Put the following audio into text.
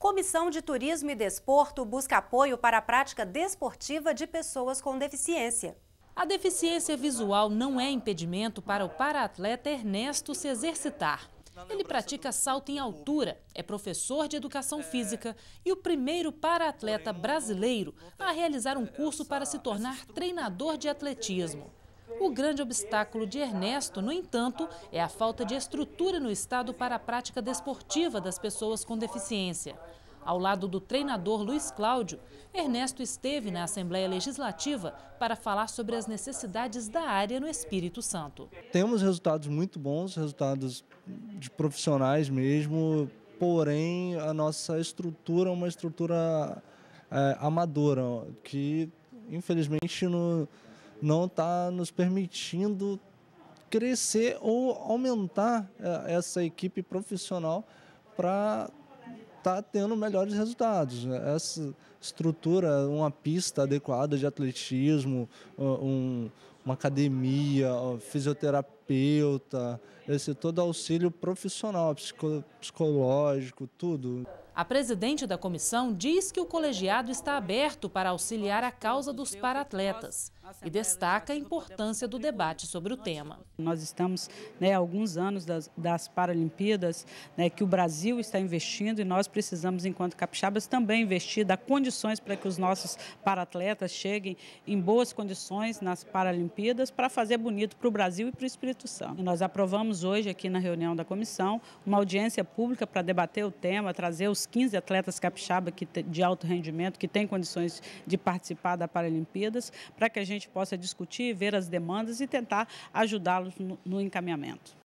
Comissão de Turismo e Desporto busca apoio para a prática desportiva de pessoas com deficiência. A deficiência visual não é impedimento para o para-atleta Ernesto se exercitar. Ele pratica salto em altura, é professor de educação física e o primeiro para-atleta brasileiro a realizar um curso para se tornar treinador de atletismo. O grande obstáculo de Ernesto, no entanto, é a falta de estrutura no Estado para a prática desportiva das pessoas com deficiência. Ao lado do treinador Luiz Cláudio, Ernesto esteve na Assembleia Legislativa para falar sobre as necessidades da área no Espírito Santo. Temos resultados muito bons, resultados de profissionais mesmo, porém a nossa estrutura é uma estrutura é, amadora, que infelizmente no, não está nos permitindo crescer ou aumentar é, essa equipe profissional para estar tá tendo melhores resultados. É, essa estrutura, uma pista adequada de atletismo, um, uma academia, um fisioterapeuta, esse todo auxílio profissional, psicológico, tudo. A presidente da comissão diz que o colegiado está aberto para auxiliar a causa dos paratletas e destaca a importância do debate sobre o tema. Nós estamos né, há alguns anos das, das Paralimpíadas né, que o Brasil está investindo e nós precisamos, enquanto capixabas, também investir, dar condições para que os nossos paratletas cheguem em boas condições nas Paralimpíadas para fazer bonito para o Brasil e para o Espírito Santo. E nós aprovamos hoje aqui na reunião da comissão uma audiência pública para debater o tema, trazer os 15 atletas capixaba que, de alto rendimento que têm condições de participar da Paralimpíadas, para que a gente possa discutir, ver as demandas e tentar ajudá-los no, no encaminhamento.